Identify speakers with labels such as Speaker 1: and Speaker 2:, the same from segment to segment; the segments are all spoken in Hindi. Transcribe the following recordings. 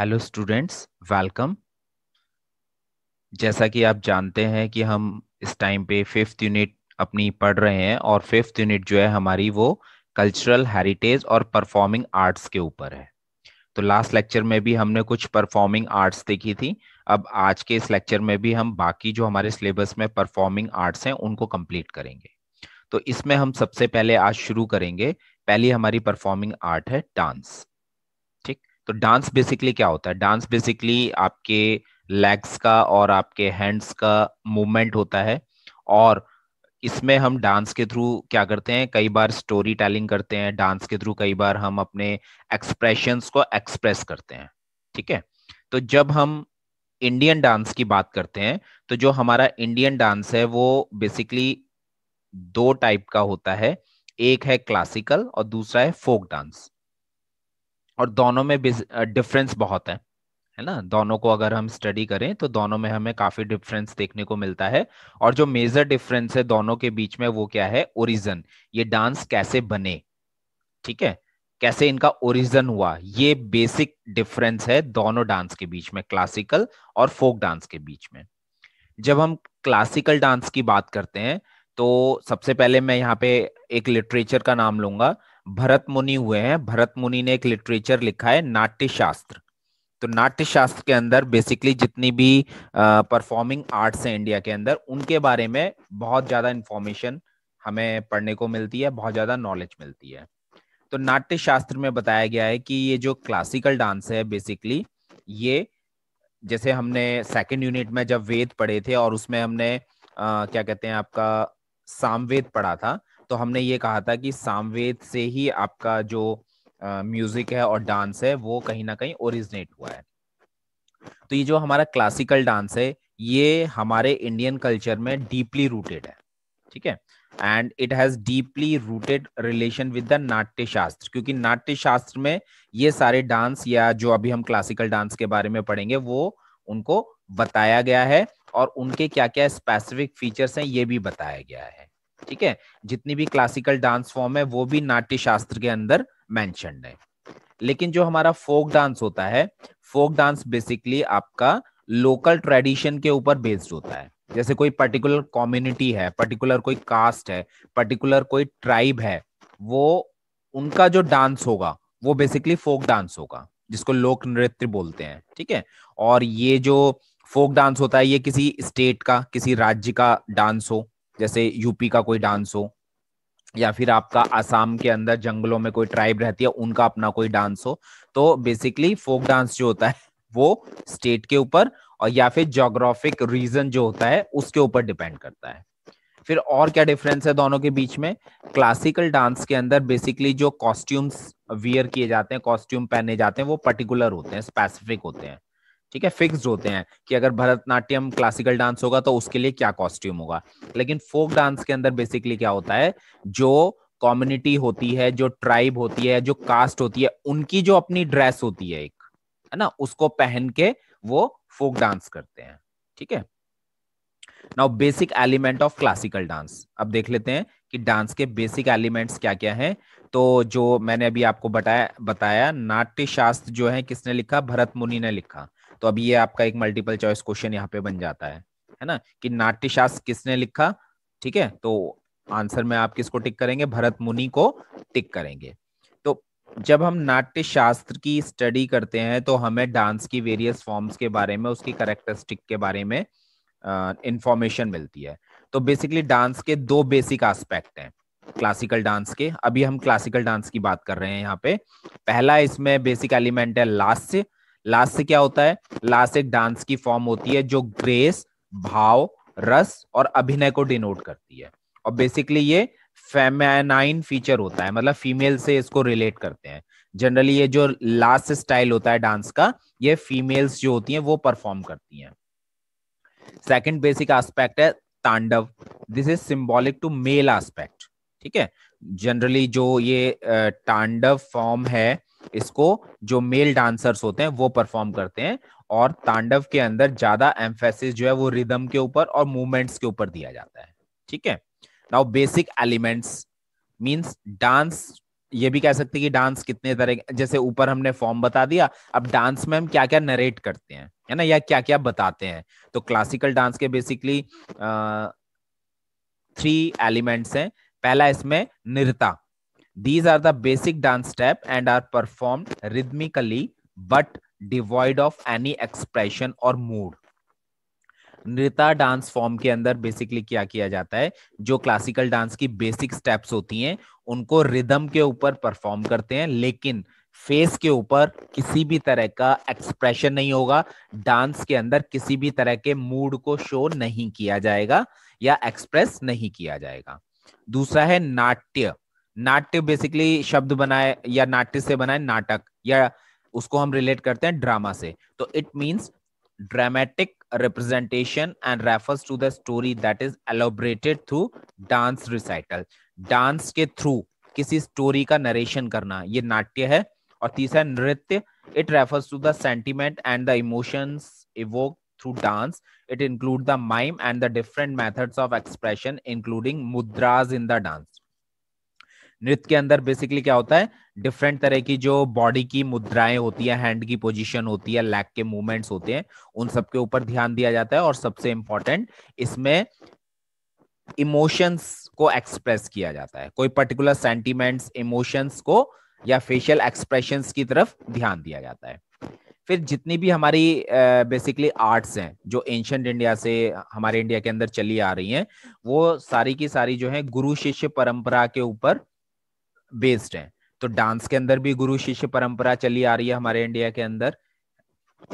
Speaker 1: हेलो स्टूडेंट्स वेलकम जैसा कि आप जानते हैं कि हम इस टाइम पे फिफ्थ यूनिट अपनी पढ़ रहे हैं और फिफ्थ यूनिट जो है हमारी वो कल्चरल हेरिटेज और परफॉर्मिंग आर्ट्स के ऊपर है तो लास्ट लेक्चर में भी हमने कुछ परफॉर्मिंग आर्ट्स देखी थी अब आज के इस लेक्चर में भी हम बाकी जो हमारे सिलेबस में परफॉर्मिंग आर्ट्स हैं उनको कंप्लीट करेंगे तो इसमें हम सबसे पहले आज शुरू करेंगे पहली हमारी परफॉर्मिंग आर्ट है डांस तो डांस बेसिकली क्या होता है डांस बेसिकली आपके लेग्स का और आपके हैंड्स का मूवमेंट होता है और इसमें हम डांस के थ्रू क्या करते हैं कई बार स्टोरी टेलिंग करते हैं डांस के थ्रू कई बार हम अपने एक्सप्रेशंस को एक्सप्रेस करते हैं ठीक है तो जब हम इंडियन डांस की बात करते हैं तो जो हमारा इंडियन डांस है वो बेसिकली दो टाइप का होता है एक है क्लासिकल और दूसरा है फोक डांस और दोनों में डिफरेंस बहुत है है ना दोनों को अगर हम स्टडी करें तो दोनों में हमें काफी डिफरेंस देखने को मिलता है और जो मेजर डिफरेंस है दोनों के बीच में वो क्या है ओरिजन ये डांस कैसे बने ठीक है कैसे इनका ओरिजन हुआ ये बेसिक डिफरेंस है दोनों डांस के बीच में क्लासिकल और फोक डांस के बीच में जब हम क्लासिकल डांस की बात करते हैं तो सबसे पहले मैं यहाँ पे एक लिटरेचर का नाम लूंगा भरत मुनि हुए हैं भरत मुनि ने एक लिटरेचर लिखा है नाट्य शास्त्र तो नाट्य शास्त्र के अंदर बेसिकली जितनी भी परफॉर्मिंग आर्ट्स हैं इंडिया के अंदर उनके बारे में बहुत ज्यादा इंफॉर्मेशन हमें पढ़ने को मिलती है बहुत ज्यादा नॉलेज मिलती है तो नाट्य शास्त्र में बताया गया है कि ये जो क्लासिकल डांस है बेसिकली ये जैसे हमने सेकेंड यूनिट में जब वेद पढ़े थे और उसमें हमने आ, क्या कहते हैं आपका सामवेद पढ़ा था तो हमने ये कहा था कि सामवेद से ही आपका जो म्यूजिक है और डांस है वो कहीं ना कहीं ओरिजिनेट हुआ है तो ये जो हमारा क्लासिकल डांस है ये हमारे इंडियन कल्चर में डीपली रूटेड है ठीक है and it has deeply rooted relation with the Natya Shastra क्योंकि नाट्य शास्त्र में ये सारे डांस या जो अभी हम क्लासिकल डांस के बारे में पढ़ेंगे वो उनको बताया गया है और उनके क्या क्या स्पेसिफिक फीचर्स हैं ये भी बताया गया है ठीक है जितनी भी क्लासिकल डांस फॉर्म है वो भी नाट्य शास्त्र के अंदर मैंशन है लेकिन जो हमारा फोक डांस होता है फोक डांस बेसिकली आपका लोकल ट्रेडिशन के ऊपर बेस्ड होता है जैसे कोई पर्टिकुलर कम्युनिटी है पर्टिकुलर कोई कास्ट है पर्टिकुलर कोई ट्राइब है वो उनका जो डांस होगा वो बेसिकली फोक डांस होगा जिसको लोक नृत्य बोलते हैं ठीक है और ये जो फोक डांस होता है ये किसी स्टेट का किसी राज्य का डांस हो जैसे यूपी का कोई डांस हो या फिर आपका आसाम के अंदर जंगलों में कोई ट्राइब रहती है उनका अपना कोई डांस हो तो बेसिकली फोक डांस जो होता है वो स्टेट के ऊपर और या फिर जोग्राफिक रीजन जो होता है उसके ऊपर डिपेंड करता है फिर और क्या डिफरेंस है दोनों के बीच में क्लासिकल डांस के अंदर बेसिकली जो कॉस्ट्यूम्स वियर किए जाते हैं कॉस्ट्यूम पहने जाते हैं वो पर्टिकुलर होते हैं स्पेसिफिक होते हैं ठीक है फिक्स होते हैं कि अगर भरतनाट्यम क्लासिकल डांस होगा तो उसके लिए क्या कॉस्ट्यूम होगा लेकिन फोक डांस के अंदर बेसिकली क्या होता है जो कम्युनिटी होती है जो ट्राइब होती है जो कास्ट होती है उनकी जो अपनी ड्रेस होती है एक है ना उसको पहन के वो फोक डांस करते हैं ठीक है now basic element of classical dance अब देख लेते हैं कि डांस के बेसिक एलिमेंट्स क्या क्या हैं तो जो मैंने अभी आपको बताया बताया नाट्य शास्त्र जो है किसने लिखा भरत मुनि ने लिखा तो अभी ये आपका एक मल्टीपल चॉइस क्वेश्चन यहाँ पे बन जाता है है ना कि नाट्यशास्त्र किसने लिखा ठीक है तो आंसर में आप किसको टिक करेंगे भरत मुनि को टिक करेंगे तो जब हम नाट्य शास्त्र की स्टडी करते हैं तो हमें डांस की वेरियस फॉर्म्स के बारे में उसकी करेक्टरिस्टिक के बारे में इंफॉर्मेशन मिलती है तो बेसिकली डांस के दो बेसिक आस्पेक्ट हैं क्लासिकल डांस के अभी हम क्लासिकल डांस की बात कर रहे हैं यहाँ पे पहला इसमें बेसिक एलिमेंट है लास्ट लास्ट से क्या होता है लास्ट एक डांस की फॉर्म होती है जो ग्रेस भाव रस और अभिनय को डिनोट करती है और बेसिकली ये फेमेनाइन फीचर होता है मतलब फीमेल से इसको रिलेट करते हैं जनरली ये जो लास्ट स्टाइल होता है डांस का ये फीमेल्स जो होती हैं वो परफॉर्म करती हैं सेकंड बेसिक एस्पेक्ट है Tandav this is symbolic to male aspect ठीक है जनरली जो ये तांडव फॉर्म है इसको जो मेल डांसर्स होते हैं वो परफॉर्म करते हैं और तांडव के अंदर ज्यादा एम्फेसिस जो है वो रिदम के ऊपर और मूवमेंट्स के ऊपर दिया जाता है ठीक है now basic elements means dance ये भी कह सकते हैं कि डांस कितने तरह जैसे ऊपर हमने फॉर्म बता दिया अब डांस में हम क्या क्या नरेट करते हैं है ना या क्या क्या बताते हैं तो क्लासिकल डांस के बेसिकली थ्री एलिमेंट्स हैं पहला इसमें Nritta These are the basic dance step and are performed rhythmically but devoid of any expression or mood. Nritta dance form के अंदर बेसिकली क्या किया जाता है जो क्लासिकल डांस की बेसिक स्टेप्स होती हैं उनको रिदम के ऊपर परफॉर्म करते हैं लेकिन फेस के ऊपर किसी भी तरह का एक्सप्रेशन नहीं होगा डांस के अंदर किसी भी तरह के मूड को शो नहीं किया जाएगा या एक्सप्रेस नहीं किया जाएगा दूसरा है नाट्य नाट्य बेसिकली शब्द बनाए या नाट्य से बनाए नाटक या उसको हम रिलेट करते हैं ड्रामा से तो it means dramatic representation and refers to the story that is elaborated through dance recital dance के थ्रू किसी स्टोरी का नरेशन करना ये नाट्य है और तीसरा Nritya it refers to the sentiment and the emotions evoke through dance it include the mime and the different methods of expression including mudras in the dance Nritya के अंदर बेसिकली क्या होता है डिफरेंट तरह की जो बॉडी की मुद्राएं होती है हैंड की पोजीशन होती है लैग के मूवमेंट्स होते हैं उन सब के ऊपर ध्यान दिया जाता है और सबसे इंपॉर्टेंट इसमें इमोशंस को एक्सप्रेस किया जाता है कोई पर्टिकुलर सेंटिमेंट्स इमोशंस को या फेशियल एक्सप्रेशंस की तरफ ध्यान दिया जाता है फिर जितनी भी हमारी बेसिकली uh, आर्ट्स हैं जो एंशंट इंडिया से हमारे इंडिया के अंदर चली आ रही हैं वो सारी की सारी जो है गुरु शिष्य परंपरा के ऊपर बेस्ड है तो डांस के अंदर भी गुरु शिष्य परंपरा चली आ रही है हमारे इंडिया के अंदर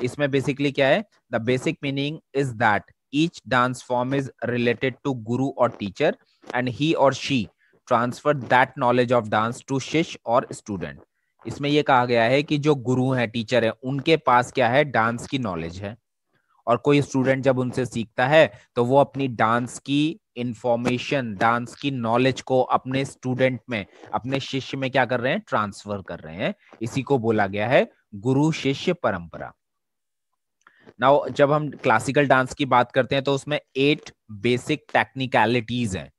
Speaker 1: इसमें बेसिकली क्या है the basic meaning is that each dance form is related to guru or teacher and he or she transfer that knowledge of dance to shishya or student इसमें यह कहा गया है कि जो गुरु हैं टीचर हैं उनके पास क्या है डांस की नॉलेज है और कोई स्टूडेंट जब उनसे सीखता है तो वो अपनी डांस की इंफॉर्मेशन डांस की नॉलेज को अपने स्टूडेंट में अपने शिष्य में क्या कर रहे हैं ट्रांसफर कर रहे हैं इसी को बोला गया है गुरु शिष्य परंपरा नाउ जब हम क्लासिकल डांस की बात करते हैं तो उसमें एट बेसिक टेक्निकलिटीज हैं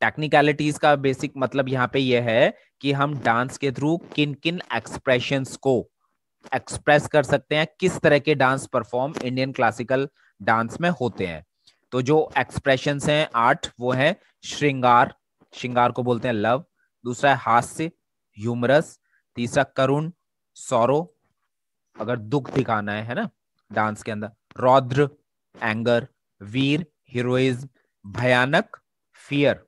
Speaker 1: टेक्निकलिटीज का बेसिक मतलब यहाँ पे यह है कि हम डांस के थ्रू किन किन एक्सप्रेशंस को एक्सप्रेस कर सकते हैं किस तरह के dance perform Indian classical dance में होते हैं तो जो एक्सप्रेशन हैं आर्ट वो है श्रृंगार श्रृंगार को बोलते हैं लव दूसरा है हास्य ह्यूमरस तीसरा करुण सौरो अगर दुख दिखाना है है ना डांस के अंदर रौद्र एंगर वीर हीरोइज्म भयानक फियर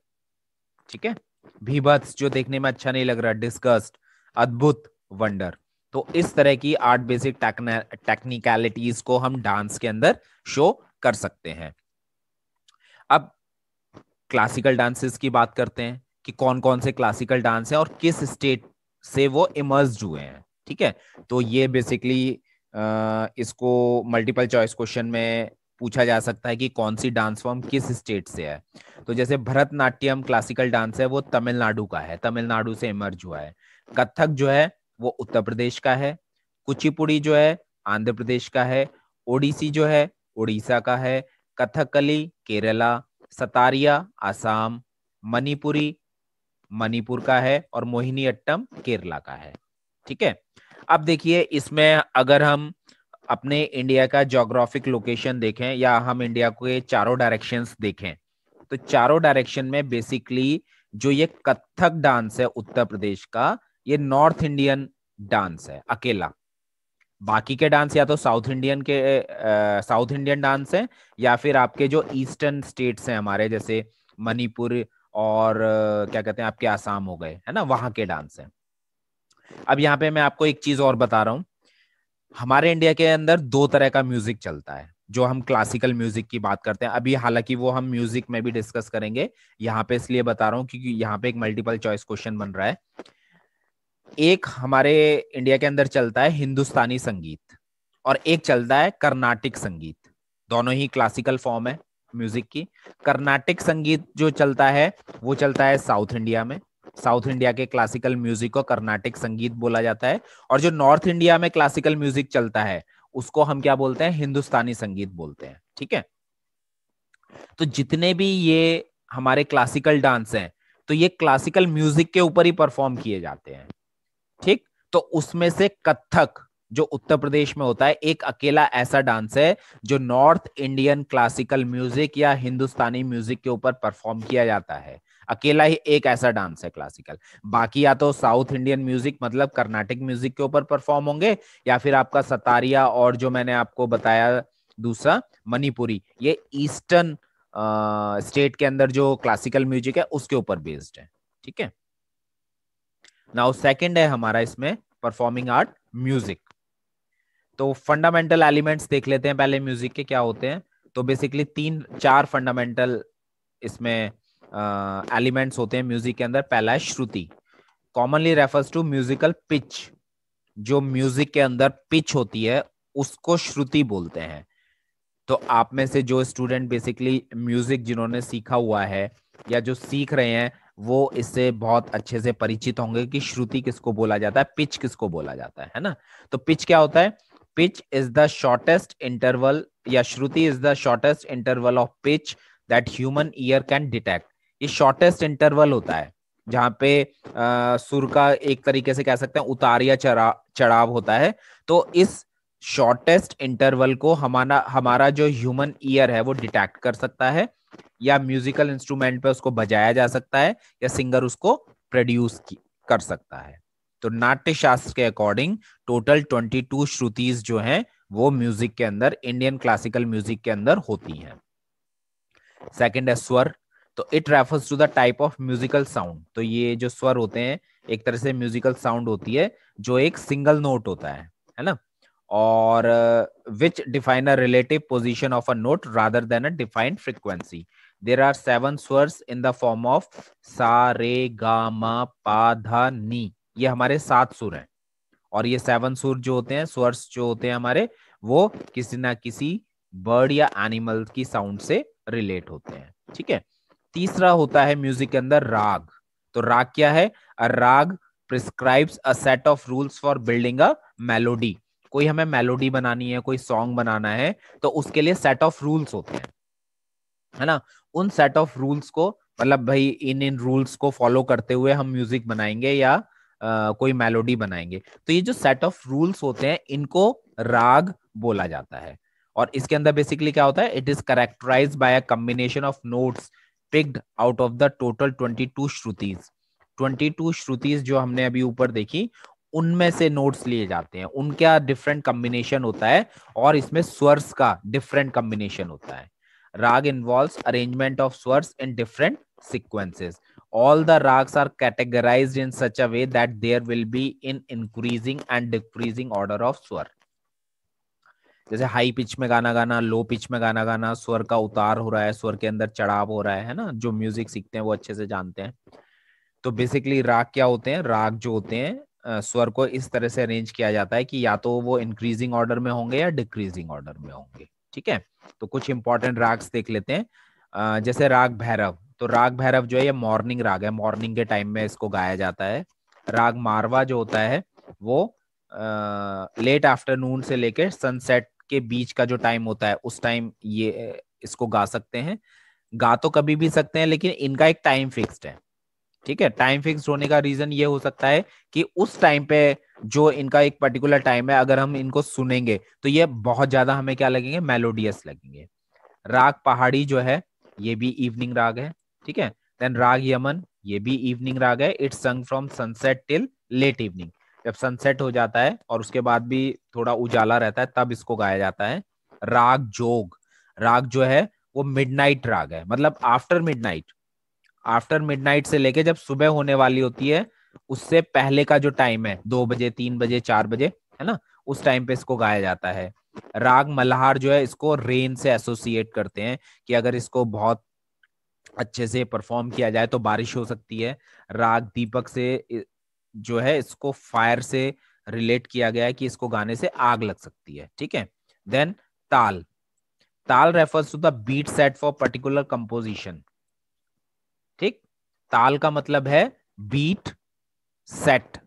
Speaker 1: ठीक है भीभत्स जो देखने में अच्छा नहीं लग रहा डिस्कस्ट अद्भुत वंडर तो इस तरह की आठ बेसिक टेक्निकलिटीज को हम डांस के अंदर शो कर सकते हैं अब क्लासिकल डांसेस की बात करते हैं कि कौन कौन से क्लासिकल डांस हैं और किस स्टेट से वो इमर्ज हुए हैं ठीक है तो ये बेसिकली इसको मल्टीपल चॉइस क्वेश्चन में पूछा जा सकता है कि कौन सी डांस फॉर्म किस स्टेट से है तो जैसे भरतनाट्यम क्लासिकल डांस है वो तमिलनाडु का है तमिलनाडु से इमर्ज हुआ है कथक जो है वो उत्तर प्रदेश का है कुचिपुड़ी जो है आंध्र प्रदेश का है ओडिसी जो है उड़ीसा का है कथकली केरला सतारिया आसाम मणिपुरी मणिपुर का है और मोहिनी अट्टम केरला का है ठीक है अब देखिए इसमें अगर हम अपने इंडिया का जोग्राफिक लोकेशन देखें या हम इंडिया के चारों डायरेक्शंस देखें तो चारों डायरेक्शन में बेसिकली जो ये कथक डांस है उत्तर प्रदेश का ये नॉर्थ इंडियन डांस है अकेला बाकी के डांस या तो साउथ इंडियन के साउथ इंडियन डांस है या फिर आपके जो ईस्टर्न स्टेट्स हैं हमारे जैसे मणिपुर और क्या कहते हैं आपके आसाम हो गए है ना वहां के डांस हैं अब यहाँ पे मैं आपको एक चीज और बता रहा हूँ हमारे इंडिया के अंदर दो तरह का म्यूजिक चलता है जो हम क्लासिकल म्यूजिक की बात करते हैं अभी हालांकि वो हम म्यूजिक में भी डिस्कस करेंगे यहाँ पे इसलिए बता रहा हूँ क्योंकि यहाँ पे एक मल्टीपल चॉइस क्वेश्चन बन रहा है एक हमारे इंडिया के अंदर चलता है हिंदुस्तानी संगीत और एक चलता है कर्नाटिक संगीत दोनों ही क्लासिकल फॉर्म है म्यूजिक की कर्नाटिक संगीत जो चलता है वो चलता है साउथ इंडिया में साउथ इंडिया के क्लासिकल म्यूजिक को कर्नाटिक संगीत बोला जाता है और जो नॉर्थ इंडिया में क्लासिकल म्यूजिक चलता है उसको हम क्या बोलते हैं हिंदुस्तानी संगीत बोलते हैं ठीक है तो जितने भी ये हमारे क्लासिकल डांस हैं तो ये क्लासिकल म्यूजिक के ऊपर ही परफॉर्म किए जाते हैं ठीक तो उसमें से कथक जो उत्तर प्रदेश में होता है एक अकेला ऐसा डांस है जो नॉर्थ इंडियन क्लासिकल म्यूजिक या हिंदुस्तानी म्यूजिक के ऊपर परफॉर्म किया जाता है अकेला ही एक ऐसा डांस है क्लासिकल बाकी या तो साउथ इंडियन म्यूजिक मतलब कर्नाटिक म्यूजिक के ऊपर परफॉर्म होंगे या फिर आपका सतारिया और जो मैंने आपको बताया दूसरा मणिपुरी ये ईस्टर्न स्टेट के अंदर जो क्लासिकल म्यूजिक है उसके ऊपर बेस्ड है ठीक है नाउ सेकंड है हमारा इसमें परफॉर्मिंग आर्ट म्यूजिक तो फंडामेंटल एलिमेंट्स देख लेते हैं पहले म्यूजिक के क्या होते हैं तो बेसिकली तीन चार फंडामेंटल इसमें एलिमेंट्स uh, होते हैं म्यूजिक के अंदर पहला है shruti commonly refers to musical pitch जो म्यूजिक के अंदर पिच होती है उसको श्रुति बोलते हैं तो आप में से जो स्टूडेंट बेसिकली म्यूजिक जिन्होंने सीखा हुआ है या जो सीख रहे हैं वो इससे बहुत अच्छे से परिचित होंगे कि श्रुति किसको बोला जाता है पिच किसको बोला जाता है है ना तो पिच क्या होता है pitch is the shortest interval या shruti is the shortest interval of pitch that human ear can detect ये शॉर्टेस्ट इंटरवल होता है जहां पे सुर का एक तरीके से कह सकते हैं उतार या चढ़ाव होता है तो इस शॉर्टेस्ट इंटरवल को हमारा हमारा जो ह्यूमन ईयर है वो डिटेक्ट कर सकता है या म्यूजिकल इंस्ट्रूमेंट पे उसको बजाया जा सकता है या सिंगर उसको प्रोड्यूस कर सकता है तो नाट्य शास्त्र के अकॉर्डिंग टोटल 22 श्रुतिज जो हैं वो म्यूजिक के अंदर इंडियन क्लासिकल म्यूजिक के अंदर होती हैं सेकंड है स्वर तो it refers to the type of musical sound तो ये जो स्वर होते हैं एक तरह से म्यूजिकल साउंड होती है जो एक सिंगल नोट होता है है ना और which define a relative position of a note note then a defined frequency there are seven swars in the form of sa re गा मा पा pa, नी ये हमारे सात सुर हैं और ये सेवन सुर जो होते हैं स्वर्स जो होते हैं हमारे वो किसी ना किसी बर्ड या एनिमल की साउंड से रिलेट होते हैं ठीक है तीसरा होता है म्यूजिक के अंदर राग तो राग क्या है a raga prescribes a set of rules for building a melody कोई हमें मेलोडी बनानी है कोई सॉन्ग बनाना है तो उसके लिए सेट ऑफ रूल्स होते हैं है ना उन सेट ऑफ रूल्स को मतलब भाई इन इन रूल्स को फॉलो करते हुए हम म्यूजिक बनाएंगे या आ, कोई मेलोडी बनाएंगे तो ये जो सेट ऑफ रूल्स होते हैं इनको राग बोला जाता है और इसके अंदर बेसिकली क्या होता है it is characterise by a combination of notes picked out of the total 22 shrutis two shrutis जो हमने अभी ऊपर देखी उनमें से नोट्स लिए जाते हैं उनका डिफरेंट कम्बिनेशन होता है और इसमें स्वर्स का डिफरेंट कम्बिनेशन होता है raga involve arrangement of swars in different sequences all the ragas are categorise in such a way that there will be in increasing and decreasing order of swar जैसे हाई पिच में गाना गाना लो पिच में गाना गाना स्वर का उतार हो रहा है स्वर के अंदर चढ़ाव हो रहा है है ना जो म्यूजिक सीखते हैं वो अच्छे से जानते हैं तो बेसिकली राग क्या होते हैं राग जो होते हैं स्वर को इस तरह से अरेंज किया जाता है कि या तो वो इंक्रीजिंग ऑर्डर में होंगे या डिक्रीजिंग ऑर्डर में होंगे ठीक है तो कुछ इंपॉर्टेंट राग्स देख लेते हैं जैसे राग भैरव तो राग भैरव जो है ये मॉर्निंग राग है मॉर्निंग के टाइम में इसको गाया जाता है राग मारवा जो होता है वो लेट आफ्टरनून से लेकर सनसेट के बीच का जो टाइम होता है उस टाइम ये इसको गा सकते हैं गा तो कभी भी सकते हैं लेकिन इनका एक टाइम फिक्स्ड है ठीक है टाइम फिक्स होने का रीजन ये हो सकता है कि उस टाइम पे जो इनका एक पर्टिकुलर टाइम है अगर हम इनको सुनेंगे तो ये बहुत ज्यादा हमें क्या लगेंगे मेलोडियस लगेंगे राग पहाड़ी जो है ये भी इवनिंग राग है ठीक है देन राग यमन ये भी इवनिंग राग है it's sung from sunset till late evening जब सनसेट हो जाता है और उसके बाद भी थोड़ा उजाला रहता है तब इसको गाया जाता है राग जोग राग जो है वो मिडनाइट राग है मतलब आफ्टर मिडनाइट आफ्टर मिडनाइट से लेके जब सुबह होने वाली होती है उससे पहले का जो टाइम है दो बजे तीन बजे चार बजे है ना उस टाइम पे इसको गाया जाता है राग मल्हार जो है इसको रेन से एसोसिएट करते हैं कि अगर इसको बहुत अच्छे से परफॉर्म किया जाए तो बारिश हो सकती है राग दीपक से जो है इसको फायर से रिलेट किया गया है कि इसको गाने से आग लग सकती है ठीक है then taal taal refers to the beat set for particular composition taal का मतलब है बीट सेट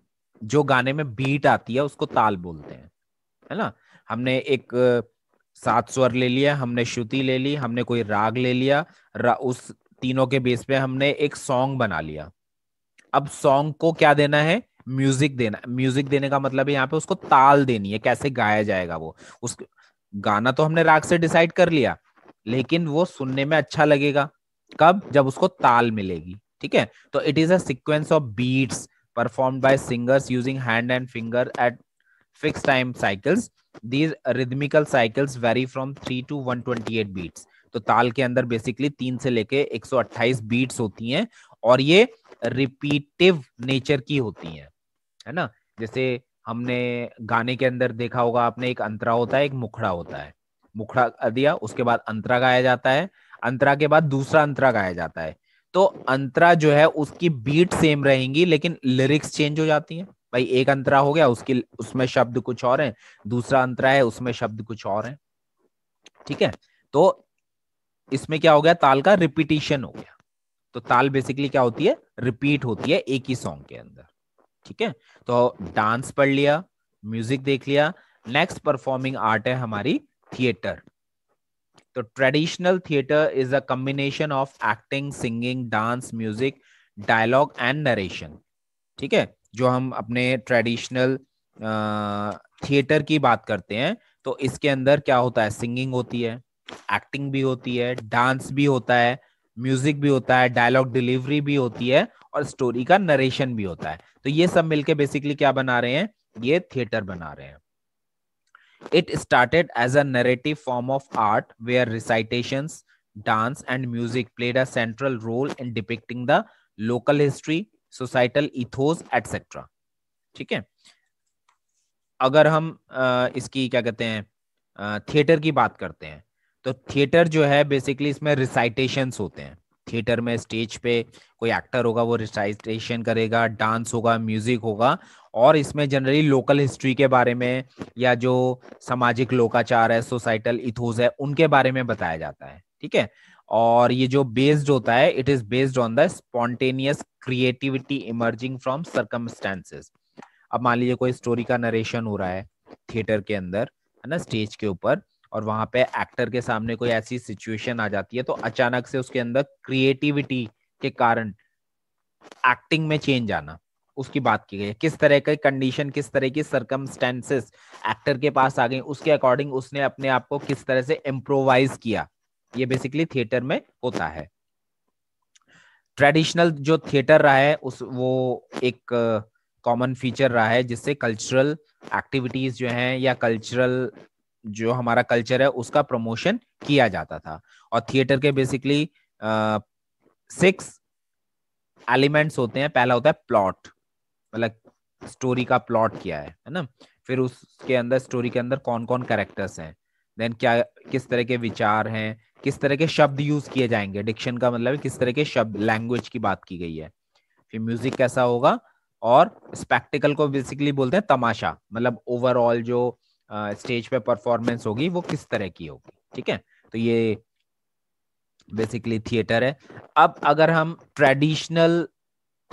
Speaker 1: जो गाने में बीट आती है उसको ताल बोलते हैं है ना हमने एक सात स्वर ले लिया हमने श्रुति ले ली हमने कोई राग ले लिया रा, उस तीनों के बेस पे हमने एक सॉन्ग बना लिया अब सॉन्ग को क्या देना है म्यूजिक देना म्यूजिक देने का मतलब है यहाँ पे उसको ताल देनी है कैसे गाया जाएगा वो उस गाना तो हमने राग से डिसाइड कर लिया लेकिन वो सुनने में अच्छा लगेगा कब जब उसको ताल मिलेगी ठीक है तो it is a sequence of beats perform by singers using hand and finger at cycles these rhythmical cycles vary from three to one twenty eight beats तो ताल के अंदर बेसिकली तीन से लेके एक सौ अट्ठाईस बीट्स होती हैं और ये रिपीटिव नेचर की होती हैं है ना जैसे हमने गाने के अंदर देखा होगा आपने एक अंतरा होता है एक मुखड़ा होता है मुखड़ा दिया उसके बाद अंतरा गाया जाता है अंतरा के बाद दूसरा अंतरा गाया जाता है तो अंतरा जो है उसकी बीट सेम रहेंगी लेकिन लिरिक्स चेंज हो जाती है भाई एक अंतरा हो गया उसकी उसमें शब्द कुछ और है दूसरा अंतरा है उसमें शब्द कुछ और है ठीक है तो इसमें क्या हो गया ताल का रिपीटिशन हो गया तो ताल बेसिकली क्या होती है रिपीट होती है एक ही सॉन्ग के अंदर ठीक है तो डांस पढ़ लिया म्यूजिक देख लिया नेक्स्ट परफॉर्मिंग आर्ट है हमारी थिएटर तो traditional theatre is a combination of acting singing dance music dialogue and narration ठीक है जो हम अपने ट्रेडिशनल थिएटर की बात करते हैं तो इसके अंदर क्या होता है सिंगिंग होती है एक्टिंग भी होती है डांस भी होता है म्यूजिक भी होता है डायलॉग डिलीवरी भी होती है और स्टोरी का नरेशन भी होता है तो ये सब मिलके बेसिकली क्या बना रहे हैं ये थिएटर बना रहे हैं It started as a narrative form of art where recitations, dance, and music played a central role in depicting the local history, societal ethos, etc. ठीक है अगर हम इसकी क्या कहते हैं थिएटर की बात करते हैं तो थिएटर जो है बेसिकली इसमें रिसाइटेशंस होते हैं थिएटर में स्टेज पे कोई एक्टर होगा वो रिसाइटेशन करेगा डांस होगा म्यूजिक होगा और इसमें जनरली लोकल हिस्ट्री के बारे में या जो सामाजिक लोकाचार है सोसाइटल इथोज है उनके बारे में बताया जाता है ठीक है और ये जो बेस्ड होता है it is based on the spontaneous creativity emerging from circumstances अब मान लीजिए कोई स्टोरी का नरेशन हो रहा है थिएटर के अंदर है ना स्टेज के ऊपर और वहां पे एक्टर के सामने कोई ऐसी सिचुएशन आ जाती है तो अचानक से उसके अंदर क्रिएटिविटी के कारण एक्टिंग में चेंज आना उसकी बात की गई है किस तरह की कंडीशन किस तरह की सरकमस्टेंसेस एक्टर के पास आ गई उसके अकॉर्डिंग उसने अपने आप को किस तरह से इम्प्रोवाइज किया ये बेसिकली थिएटर में होता है ट्रेडिशनल जो थिएटर रहा है उस वो एक कॉमन फीचर रहा है जिससे कल्चरल एक्टिविटीज जो हैं या कल्चरल जो हमारा कल्चर है उसका प्रमोशन किया जाता था और थिएटर के बेसिकली सिक्स एलिमेंट्स होते हैं पहला होता है प्लॉट मतलब स्टोरी का प्लॉट क्या है है ना फिर उसके अंदर स्टोरी के अंदर कौन कौन कैरेक्टर्स हैं देन क्या किस तरह के विचार हैं किस तरह के शब्द यूज किए जाएंगे डिक्शन का मतलब किस तरह के शब्द लैंग्वेज की बात की गई है फिर म्यूजिक कैसा होगा और स्पेक्टिकल को बेसिकली बोलते हैं तमाशा मतलब ओवरऑल जो स्टेज पे परफॉर्मेंस होगी वो किस तरह की होगी ठीक है तो ये बेसिकली थिएटर है अब अगर हम ट्रेडिशनल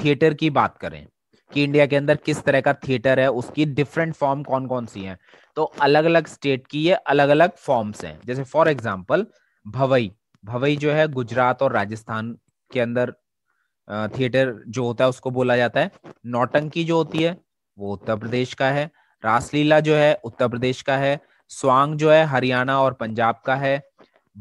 Speaker 1: थिएटर की बात करें कि इंडिया के अंदर किस तरह का थिएटर है उसकी डिफरेंट फॉर्म कौन कौन सी हैं तो अलग अलग स्टेट की ये अलग अलग फॉर्म्स हैं जैसे फॉर एग्जांपल भवई भवई जो है गुजरात और राजस्थान के अंदर थिएटर जो होता है उसको बोला जाता है नौटंकी जो होती है वो उत्तर प्रदेश का है रासलीला जो है उत्तर प्रदेश का है स्वांग जो है हरियाणा और पंजाब का है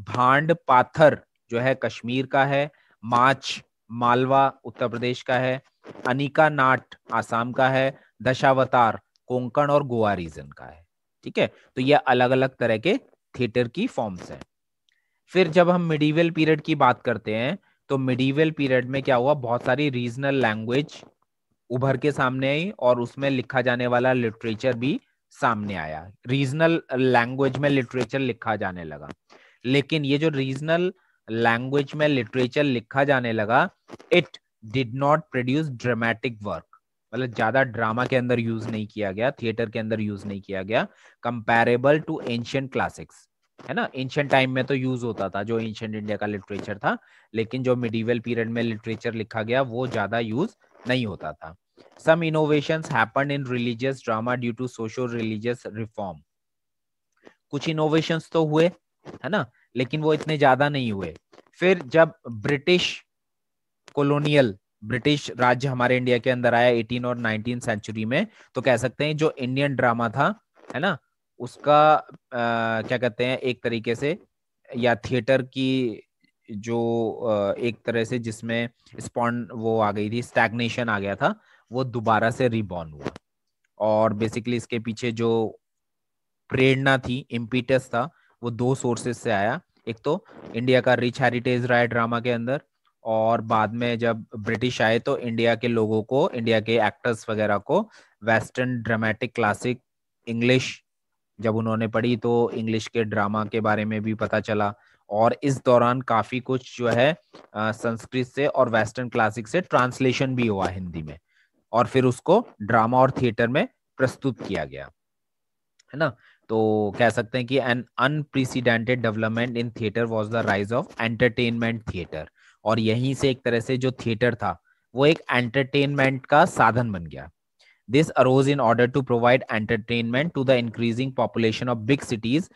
Speaker 1: भांड पाथर जो है कश्मीर का है माच मालवा उत्तर प्रदेश का है अनिका नाट आसाम का है दशावतार कोंकण और गोवा रीजन का है ठीक है तो ये अलग अलग तरह के थिएटर की फॉर्म्स हैं फिर जब हम मिडीवल पीरियड की बात करते हैं तो मिडीवल पीरियड में क्या हुआ बहुत सारी रीजनल लैंग्वेज उभर के सामने आई और उसमें लिखा जाने वाला लिटरेचर भी सामने आया रीजनल लैंग्वेज में लिटरेचर लिखा जाने लगा लेकिन ये जो रीजनल लैंग्वेज में लिटरेचर लिखा जाने लगा it did not produce dramatic work मतलब ज्यादा ड्रामा के अंदर यूज नहीं किया गया थिएटर के अंदर यूज नहीं किया गया कंपेरेबल टू एंशियंट क्लासिक्स है ना एंशियंट टाइम में तो यूज होता था जो एंशियंट इंडिया का लिटरेचर था लेकिन जो मिडीवल पीरियड में लिटरेचर लिखा गया वो ज्यादा यूज नहीं होता था some innovation happen in religious drama due to socio religious reform कुछ इनोवेशन तो हुए है ना लेकिन वो इतने ज्यादा नहीं हुए फिर जब ब्रिटिश कॉलोनियल ब्रिटिश राज्य हमारे इंडिया के अंदर आया 18 और 19 सेंचुरी में तो कह सकते हैं जो इंडियन ड्रामा था है ना उसका आ, क्या कहते हैं एक तरीके से या थिएटर की जो एक तरह से जिसमें स्पॉन्ड वो आ गई थी स्टैग्नेशन आ गया था वो दोबारा से रिबॉर्न हुआ और बेसिकली इसके पीछे जो प्रेरणा थी इम्पीटस था वो दो सोर्सेस से आया एक तो इंडिया का रिच हेरिटेज रहा है ड्रामा के अंदर और बाद में जब ब्रिटिश आए तो इंडिया के लोगों को इंडिया के एक्टर्स वगैरह को वेस्टर्न ड्रामेटिक क्लासिक इंग्लिश जब उन्होंने पढ़ी तो इंग्लिश के ड्रामा के बारे में भी पता चला और इस दौरान काफी कुछ जो है संस्कृत से और वेस्टर्न क्लासिक से ट्रांसलेशन भी हुआ हिंदी में और फिर उसको ड्रामा और थिएटर में प्रस्तुत किया गया है ना तो कह सकते हैं कि an unprecedented development in theatre was the rise of entertainment theatre और यहीं से एक तरह से जो थिएटर था वो एक एंटरटेनमेंट का साधन बन गया this arose in order to provide entertainment to the increasing population of big cities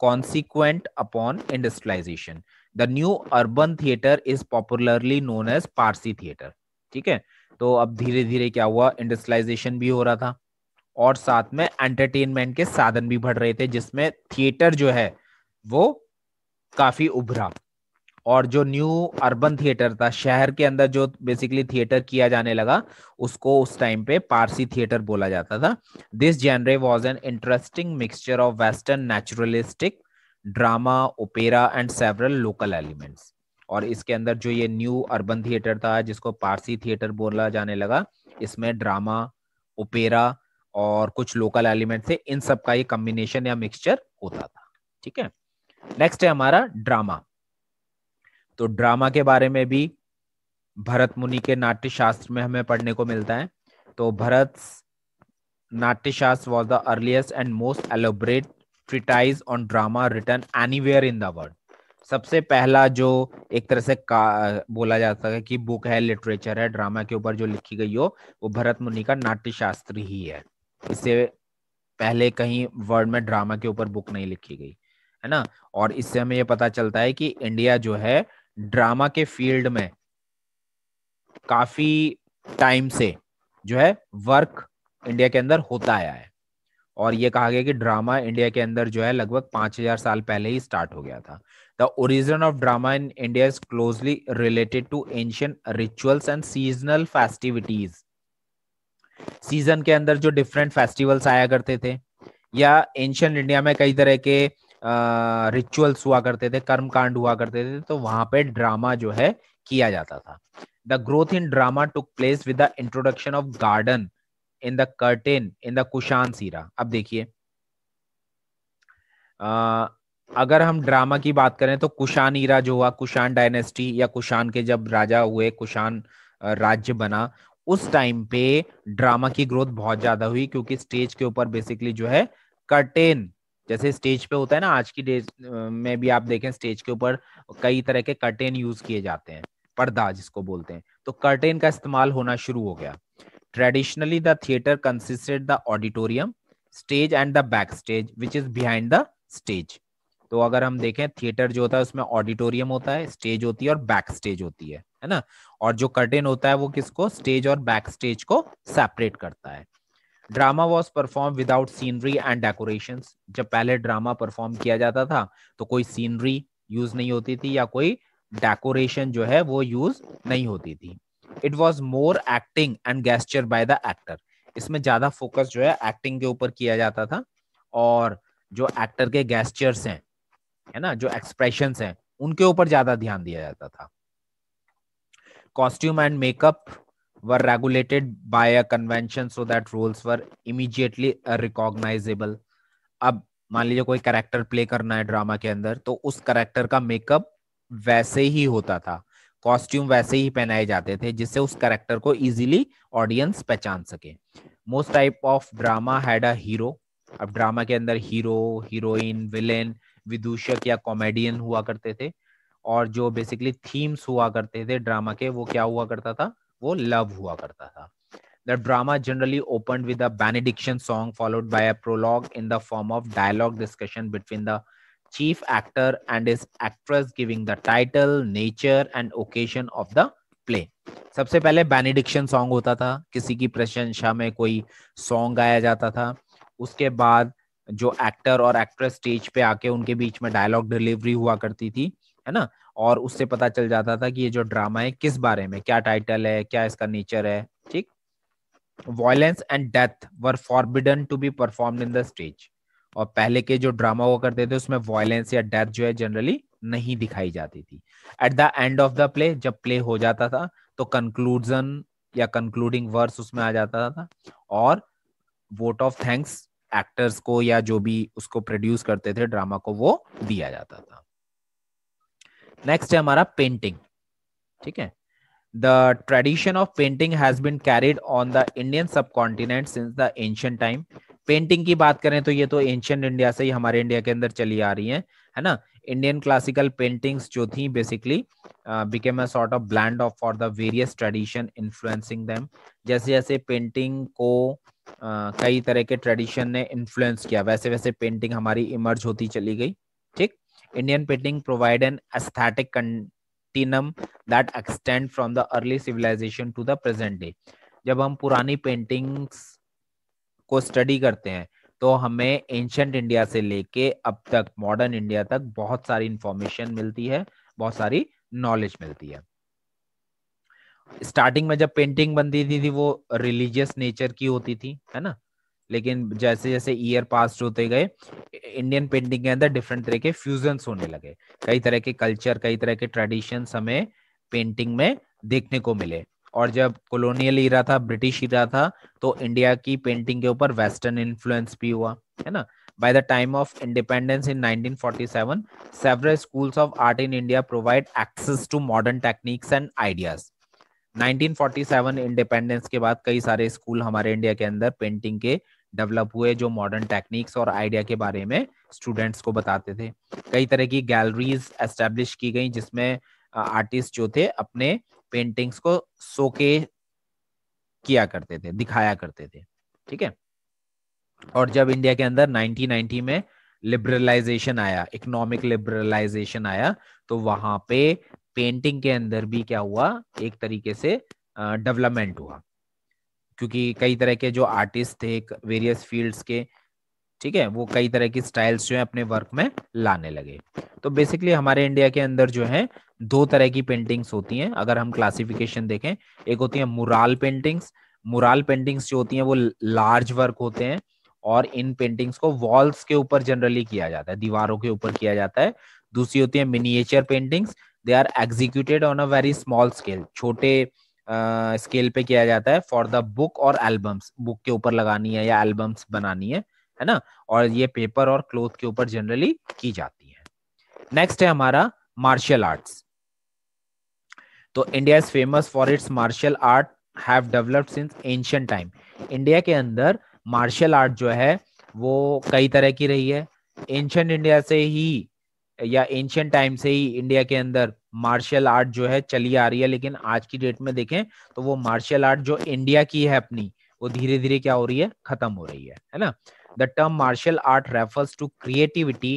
Speaker 1: consequent upon industrialization the new urban theater is popularly known as parsi theater theek hai to ab dheere dheere kya hua industrialization bhi ho raha tha और साथ में एंटरटेनमेंट के साधन भी बढ़ रहे थे जिसमें थिएटर जो है वो काफी उभरा और जो न्यू अर्बन थिएटर था शहर के अंदर जो बेसिकली थिएटर किया जाने लगा उसको उस टाइम पे पारसी थिएटर बोला जाता था this genre was an interesting mixture of western naturalistic drama opera and several local elements और इसके अंदर जो ये न्यू अर्बन थिएटर था जिसको पारसी थिएटर बोला जाने लगा इसमें ड्रामा ओपेरा और कुछ लोकल एलिमेंट थे इन सब का ये कम्बिनेशन या मिक्सचर होता था ठीक है नेक्स्ट है हमारा ड्रामा तो ड्रामा के बारे में भी भरत मुनि के नाट्य शास्त्र में हमें पढ़ने को मिलता है तो Bharat Natya Shastra was the earliest and most elaborate treatise on drama written anywhere in the world सबसे पहला जो एक तरह से का बोला जाता है कि बुक है लिटरेचर है ड्रामा के ऊपर जो लिखी गई हो वो भरत मुनि का नाट्य शास्त्र ही है इससे पहले कहीं वर्ल्ड में ड्रामा के ऊपर बुक नहीं लिखी गई है ना और इससे हमें ये पता चलता है कि इंडिया जो है ड्रामा के फील्ड में काफी टाइम से जो है वर्क इंडिया के अंदर होता आया है और ये कहा गया कि ड्रामा इंडिया के अंदर जो है लगभग पांच हजार साल पहले ही स्टार्ट हो गया था the origin of drama in India is closely related to ancient rituals and seasonal festivities season के अंदर जो डिफरेंट फेस्टिवल्स आया करते थे या एंशियंट इंडिया में कई तरह के रिचुअल्स हुआ करते थे कर्म कांड हुआ करते थे तो वहां पे ड्रामा जो है किया जाता था the growth in drama took place with the introduction of garden in the curtain in the Kushan era अब देखिए अगर हम ड्रामा की बात करें तो कुशान ईरा जो हुआ कुशान डायनेस्टी या कुशान के जब राजा हुए कुशान राज्य बना उस टाइम पे ड्रामा की ग्रोथ बहुत ज्यादा हुई क्योंकि स्टेज के ऊपर बेसिकली जो है कर्टेन जैसे स्टेज पे होता है ना आज की डेट में भी आप देखें स्टेज के ऊपर कई तरह के कर्टेन यूज किए जाते हैं पर्दा जिसको बोलते हैं तो कर्टेन का इस्तेमाल होना शुरू हो गया traditionally the theatre consisted the auditorium stage and the back stage which is behind the stage तो अगर हम देखें थिएटर जो होता है उसमें ऑडिटोरियम होता है स्टेज होती है और बैक स्टेज होती है है ना और जो कर्टेन होता है वो किसको स्टेज और बैक स्टेज को सेपरेट करता है drama was perform without scenery and decoration जब पहले ड्रामा परफॉर्म किया जाता था तो कोई सीनरी यूज नहीं होती थी या कोई डेकोरेशन जो है वो यूज नहीं होती थी it was more acting and gesture by the actor इसमें ज्यादा फोकस जो है एक्टिंग के ऊपर किया जाता था और जो एक्टर के गेस्चर्स हैं है ना जो एक्सप्रेशन हैं उनके ऊपर ज्यादा ध्यान दिया जाता था costume and makeup were regulated by a convention so that roles were immediately uh, recognizable अब मान लीजिए कोई करेक्टर प्ले करना है ड्रामा के अंदर तो उस करेक्टर का मेकअप वैसे ही होता था कॉस्ट्यूम वैसे ही पहनाए जाते थे जिससे उस करेक्टर को इजीली ऑडियंस पहचान सके most type of drama had a hero अब ड्रामा के अंदर हीरो हीरोइन विलेन विदूषक या कॉमेडियन हुआ करते थे और जो बेसिकली थीम्स हुआ करते थे ड्रामा के वो क्या हुआ करता था वो लव हुआ करता था the drama generally open with song followed by a prologue in the form of dialogue discussion between the chief actor and his actress giving the title nature and occasion of the play सबसे पहले बेनिडिक्शन सॉन्ग होता था किसी की प्रशंसा में कोई सॉन्ग गाया जाता था उसके बाद जो एक्टर और एक्ट्रेस स्टेज पे आके उनके बीच में डायलॉग डिलीवरी हुआ करती थी है ना और उससे पता चल जाता था कि ये जो ड्रामा है किस बारे में क्या टाइटल है क्या इसका नेचर है ठीक violence and death were forbidden to be perform in the stage और पहले के जो ड्रामा हुआ करते थे उसमें वॉयलेंस या डेथ जो है जनरली नहीं दिखाई जाती थी at the end of the play जब प्ले हो जाता था तो कंक्लूजन या कंक्लूडिंग वर्स उसमें आ जाता था और वोट ऑफ थैंक्स एक्टर्स को या जो भी उसको प्रोड्यूस करते थे ड्रामा को वो दिया जाता था नेक्स्ट है हमारा पेंटिंग ठीक है the tradition of painting has been carried on the Indian subcontinent since the ancient time painting की बात करें तो ये तो एंशियंट इंडिया से ही हमारे इंडिया के अंदर चली आ रही है है ना इंडियन क्लासिकल पेंटिंग्स जो थी basically became a sort of blend of for the various tradition influencing them जैसे जैसे पेंटिंग को uh, कई तरह के ट्रेडिशन ने इन्फ्लुएंस किया वैसे वैसे पेंटिंग हमारी इमर्ज होती चली गई ठीक Indian painting provide an aesthetic continuum that extend from the early civilization to the present day. जब हम पुरानी पेंटिंग्स को स्टडी करते हैं तो हमें एंशंट इंडिया से लेके अब तक मॉडर्न इंडिया तक बहुत सारी इंफॉर्मेशन मिलती है बहुत सारी नॉलेज मिलती है स्टार्टिंग में जब पेंटिंग बनती थी, थी वो रिलीजियस नेचर की होती थी है ना लेकिन जैसे जैसे ईयर पास होते गए इंडियन पेंटिंग के अंदर डिफरेंट तरह के फ्यूजन होने लगे कई तरह के कल्चर कई तरह के ट्रेडिशन हमें पेंटिंग में देखने को मिले और जब कॉलोनियल ईरा था ब्रिटिश ईरा था तो इंडिया की पेंटिंग के ऊपर वेस्टर्न इन्फ्लुएंस भी हुआ है ना by the time of independence in 1947, several schools of art in India provide access to modern techniques and ideas 1947 independence के बाद कई सारे स्कूल हमारे इंडिया के अंदर पेंटिंग के डेवलप हुए जो मॉडर्न टेक्निक्स और आइडिया के बारे में स्टूडेंट्स को बताते थे कई तरह की गैलरीज एस्टेब्लिश की गई जिसमें आर्टिस्ट जो थे अपने पेंटिंग्स को सोके किया करते थे दिखाया करते थे ठीक है और जब इंडिया के अंदर 1990 में लिबरलाइजेशन आया इकोनॉमिक लिबरलाइजेशन आया तो वहां पे पेंटिंग के अंदर भी क्या हुआ एक तरीके से डेवलपमेंट हुआ क्योंकि कई तरह के जो आर्टिस्ट थे वेरियस फील्ड्स के ठीक है वो कई तरह की स्टाइल्स जो है अपने वर्क में लाने लगे तो बेसिकली हमारे इंडिया के अंदर जो है दो तरह की पेंटिंग्स होती हैं अगर हम क्लासिफिकेशन देखें एक होती है मुराल पेंटिंग्स मुराल पेंटिंग्स जो होती हैं वो लार्ज वर्क होते हैं और इन पेंटिंग्स को वॉल्स के ऊपर जनरली किया जाता है दीवारों के ऊपर किया जाता है दूसरी होती है miniature paintings they are executed on a very small scale छोटे स्केल पे किया जाता है फॉर द बुक और एल्बम्स बुक के ऊपर लगानी है या एल्बम्स बनानी है है ना और ये पेपर और क्लोथ के ऊपर जनरली की जाती है नेक्स्ट है हमारा मार्शल आर्ट्स तो India is famous for its martial art have developed since ancient time India के अंदर मार्शल आर्ट जो है वो कई तरह की रही है एंशियंट इंडिया से ही या एंशियंट टाइम से ही इंडिया के अंदर मार्शल आर्ट जो है चली आ रही है लेकिन आज की डेट में देखें तो वो मार्शल आर्ट जो इंडिया की है अपनी वो धीरे धीरे क्या हो रही है खत्म हो रही है है ना the term martial art refers to creativity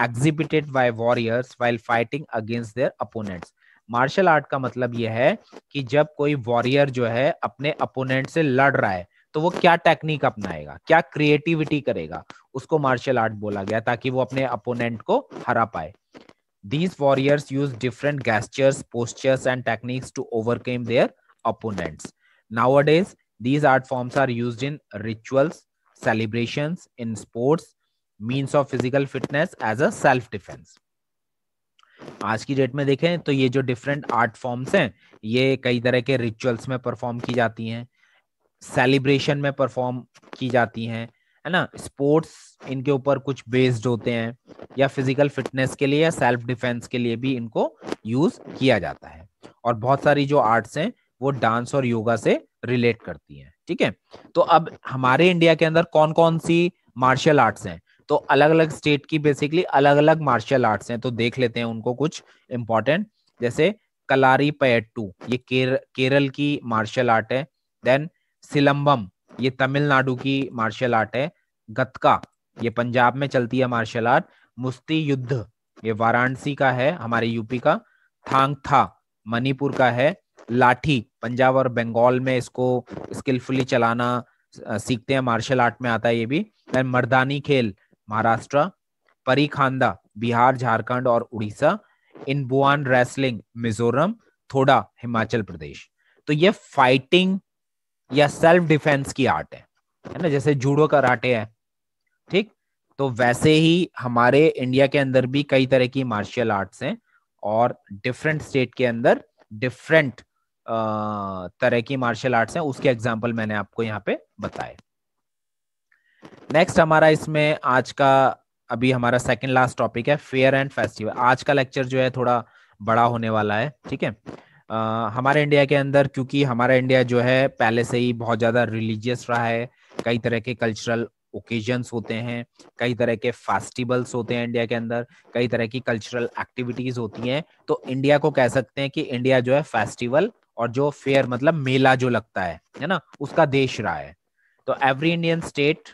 Speaker 1: exhibited by warriors while fighting against their opponents. Martial art का मतलब यह है कि जब कोई वॉरियर जो है अपने अपोनेंट से लड़ रहा है तो वो क्या टेक्निक अपनाएगा क्या क्रिएटिविटी करेगा उसको मार्शल आर्ट बोला गया ताकि वो अपने अपोनेंट को हरा पाए These warriors use different gestures, postures, and techniques to overcome their opponents. Nowadays, these art forms are used in rituals, celebrations, in sports, means of physical fitness as a self defense. आज की डेट में देखें तो ये जो डिफरेंट आर्ट फॉर्म्स हैं ये कई तरह के रिचुअल्स में परफॉर्म की जाती हैं सेलिब्रेशन में परफॉर्म की जाती हैं है ना स्पोर्ट्स इनके ऊपर कुछ बेस्ड होते हैं या फिजिकल फिटनेस के लिए या सेल्फ डिफेंस के लिए भी इनको यूज किया जाता है और बहुत सारी जो आर्ट्स हैं वो डांस और योगा से रिलेट करती हैं ठीक है तो अब हमारे इंडिया के अंदर कौन कौन सी मार्शल आर्ट्स हैं तो अलग अलग स्टेट की बेसिकली अलग अलग मार्शल आर्ट्स हैं तो देख लेते हैं उनको कुछ इंपॉर्टेंट जैसे कलारी पैटू ये केर, केरल की मार्शल आर्ट है देन सिलम्बम ये तमिलनाडु की मार्शल आर्ट है गतका ये पंजाब में चलती है मार्शल आर्ट मुस्ती युद्ध ये वाराणसी का है हमारे यूपी का थांग था मणिपुर का है लाठी पंजाब और बंगाल में इसको स्किलफुली चलाना सीखते हैं मार्शल आर्ट में आता है ये भी मर्दानी खेल महाराष्ट्र परी खांदा बिहार झारखंड और उड़ीसा इन बुआन रेसलिंग मिजोरम थोड़ा हिमाचल प्रदेश तो ये फाइटिंग या सेल्फ डिफेंस की आर्ट है है ना जैसे जूडो कराटे है ठीक तो वैसे ही हमारे इंडिया के अंदर भी कई तरह की मार्शल आर्ट्स हैं और डिफरेंट स्टेट के अंदर डिफरेंट तरह की मार्शल आर्ट्स हैं उसके एग्जाम्पल मैंने आपको यहाँ पे बताए नेक्स्ट हमारा इसमें आज का अभी हमारा सेकेंड लास्ट टॉपिक है फेयर एंड फेस्टिवल आज का लेक्चर जो है थोड़ा बड़ा होने वाला है ठीक है आ, हमारे इंडिया के अंदर क्योंकि हमारा इंडिया जो है पहले से ही बहुत ज्यादा रिलीजियस रहा है कई तरह के कल्चरल ओकेजन होते हैं कई तरह के फेस्टिवल्स होते हैं इंडिया के अंदर कई तरह की कल्चरल एक्टिविटीज होती हैं तो इंडिया को कह सकते हैं कि इंडिया जो है फेस्टिवल और जो फेयर मतलब मेला जो लगता है है ना उसका देश रहा है तो every Indian state